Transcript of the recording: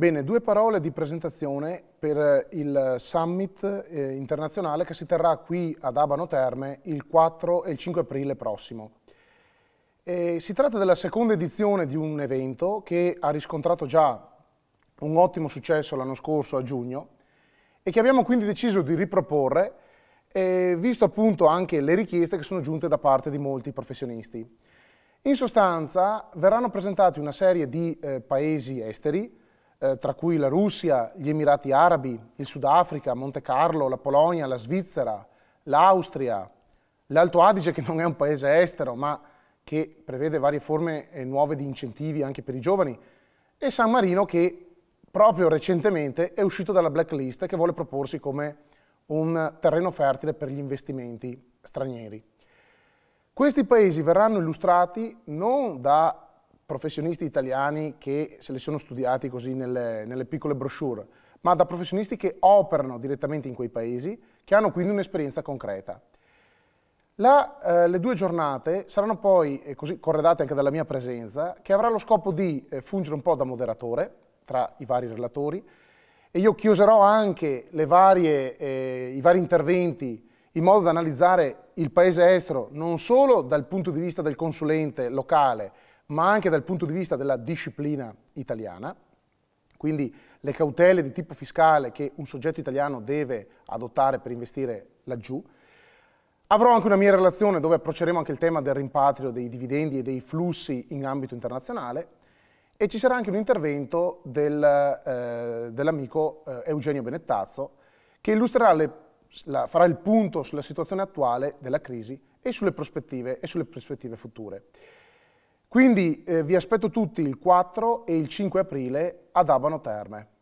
Bene, due parole di presentazione per eh, il summit eh, internazionale che si terrà qui ad Abano Terme il 4 e il 5 aprile prossimo. E si tratta della seconda edizione di un evento che ha riscontrato già un ottimo successo l'anno scorso a giugno e che abbiamo quindi deciso di riproporre eh, visto appunto anche le richieste che sono giunte da parte di molti professionisti. In sostanza verranno presentati una serie di eh, paesi esteri eh, tra cui la Russia, gli Emirati Arabi, il Sudafrica, Monte Carlo, la Polonia, la Svizzera, l'Austria, l'Alto Adige che non è un paese estero ma che prevede varie forme eh, nuove di incentivi anche per i giovani, e San Marino che proprio recentemente è uscito dalla blacklist che vuole proporsi come un terreno fertile per gli investimenti stranieri. Questi paesi verranno illustrati non da professionisti italiani che se le sono studiati così nelle, nelle, piccole brochure, ma da professionisti che operano direttamente in quei paesi, che hanno quindi un'esperienza concreta. La, eh, le due giornate saranno poi eh, così, corredate anche dalla mia presenza, che avrà lo scopo di eh, fungere un po' da moderatore tra i vari relatori e io chioserò anche varie, eh, i vari interventi in modo da analizzare il paese estero non solo dal punto di vista del consulente locale, ma anche dal punto di vista della disciplina italiana, quindi le cautele di tipo fiscale che un soggetto italiano deve adottare per investire laggiù. Avrò anche una mia relazione dove approcceremo anche il tema del rimpatrio dei dividendi e dei flussi in ambito internazionale e ci sarà anche un intervento del, eh, dell'amico eh, Eugenio Benettazzo che illustrerà le, la, farà il punto sulla situazione attuale della crisi e sulle prospettive, e sulle prospettive future. Quindi eh, vi aspetto tutti il 4 e il 5 aprile ad Abano Terme.